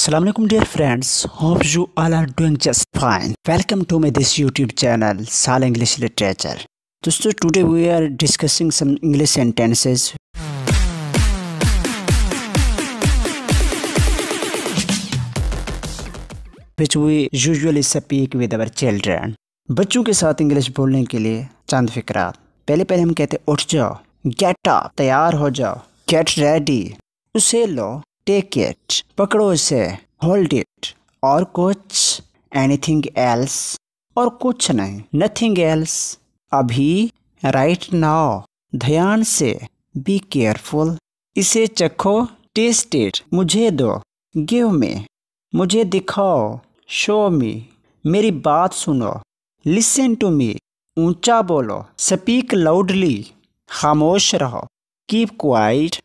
Assalamualaikum dear friends, hope you all are doing just fine. Welcome to my this YouTube channel, Sal English Literature. दोस्तों today we are discussing some English sentences. which we usually speak with our children. बच्चों के साथ English बोलने के लिए चंद फिक्रा पहले पहले हम कहते उठ जाओ गेट अप तैयार हो जाओ गेट रेडी उसे लो टेक इट पकड़ो इसे होल्ड इट और कुछ एनीथिंग एल्स और कुछ नहीं नथिंग एल्स अभी राइट right नाउ ध्यान से बी केयरफुल इसे चखो टेस्ट इट मुझे दो गिव में मुझे दिखाओ शो मी मेरी बात सुनो लिसन टू मी ऊंचा बोलो स्पीक लाउडली खामोश रहो कीप क्वाइट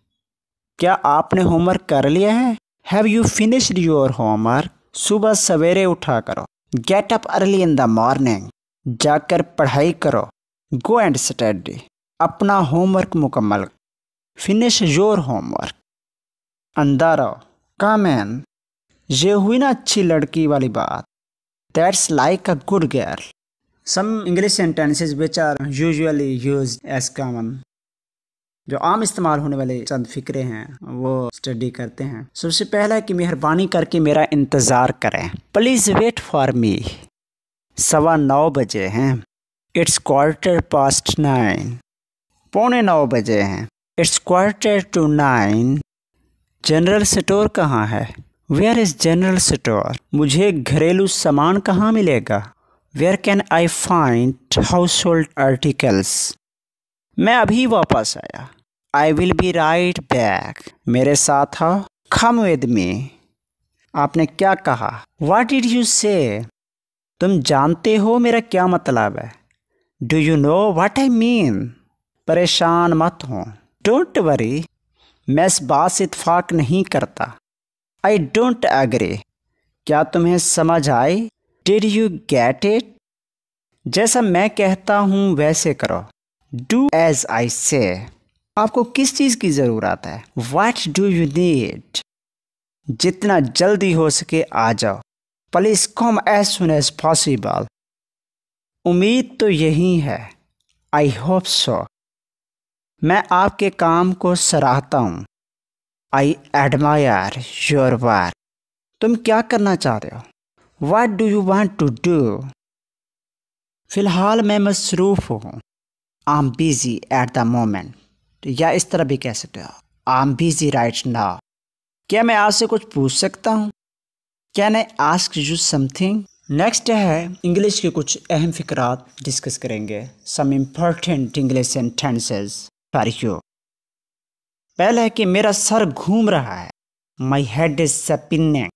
क्या आपने होमवर्क कर लिया है have you finished your homework सुबह सवेरे उठा करो get up early in the morning जाकर पढ़ाई करो गो एंड स्टडी अपना होमवर्क मुकम्मल फिनिश योर होमवर्क अंदारा कामैन ये हुई ना अच्छी लड़की वाली बात that's like a good girl some English sentences which are usually use as common जो आम इस्तेमाल होने वाले चंद फिक्रे हैं वो स्टडी करते हैं सबसे पहला कि मेहरबानी करके मेरा इंतज़ार करें प्लीज़ वेट फॉर मी सवा नौ बजे हैं इट्स क्वार्टर पास्ट नाइन पौने नौ बजे हैं it's quarter to nine general store कहाँ है वेयर इज़ जनरल स्टोर मुझे घरेलू सामान कहाँ मिलेगा where can I find household articles मैं अभी वापस आया I will be right back मेरे साथ हो खम विद मी आपने क्या कहा वाट डिड यू से तुम जानते हो मेरा क्या मतलब है do you know what I mean परेशान मत हो डोंट वरी मैं इस बात से इतफाक नहीं करता आई डोंट एग्री क्या तुम्हें समझ आई डिड यू गेट इट जैसा मैं कहता हूं वैसे करो डू एज आई से आपको किस चीज़ की ज़रूरत है वाट डू यू नीड जितना जल्दी हो सके आ जाओ please come as soon as possible उम्मीद तो यही है आई होप सो मैं आपके काम को सराहता हूँ आई एडमायर योर वार तुम क्या करना चाहते हो what do you want to do फिलहाल मैं मसरूफ़ हूँ I am busy at the moment तो या इस तरह भी कह सकते हो I am busy right now क्या मैं आपसे कुछ पूछ सकता हूँ क्या I ask you something next है इंग्लिश के कुछ अहम फिक्रात डिस्कस करेंगे some important English sentences for you पहला है कि मेरा सर घूम रहा है माई हेड इज सपिनिंग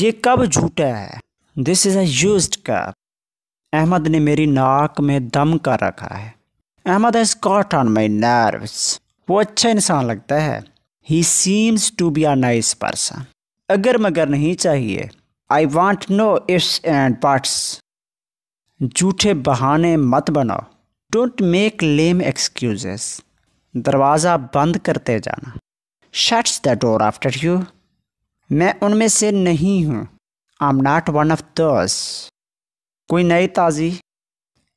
ये कब झूठा है this is a used cup Ahmed ने मेरी नाक में दम कर रखा है Ahmed has got on my nerve वो अच्छा इंसान लगता है he seems to be a nice person अगर मगर नहीं चाहिए I want no ifs and buts झूठे बहाने मत बनाओ डोंट मेक लेम एक्सक्यूजेस दरवाज़ा बंद करते जाना shuts the door after you मैं उनमें से नहीं हूँ I am not one of those कोई नई ताज़ी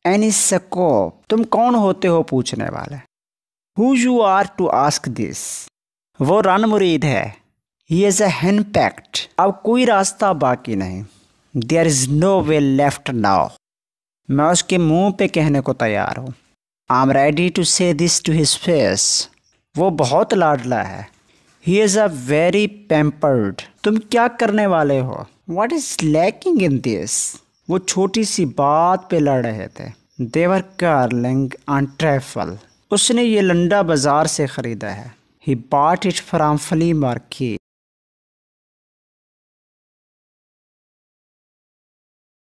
सको तुम कौन होते हो पूछने वाले who are you to ask this वो रन मुरीद है ही इज़ अ अब कोई रास्ता बाकी नहीं there is no way left now मैं उसके मुंह पे कहने को तैयार हूँ I am ready to say this to his face वो बहुत लाडला है he is a very pampered तुम क्या करने वाले हो what is lacking in this वो छोटी सी बात पे लड़ रहे थे देवर कार्लिंग ऑन ट्रैफल उसने ये लंडा बाज़ार से ख़रीदा है ही बाट इट फ्राम फली मार्केट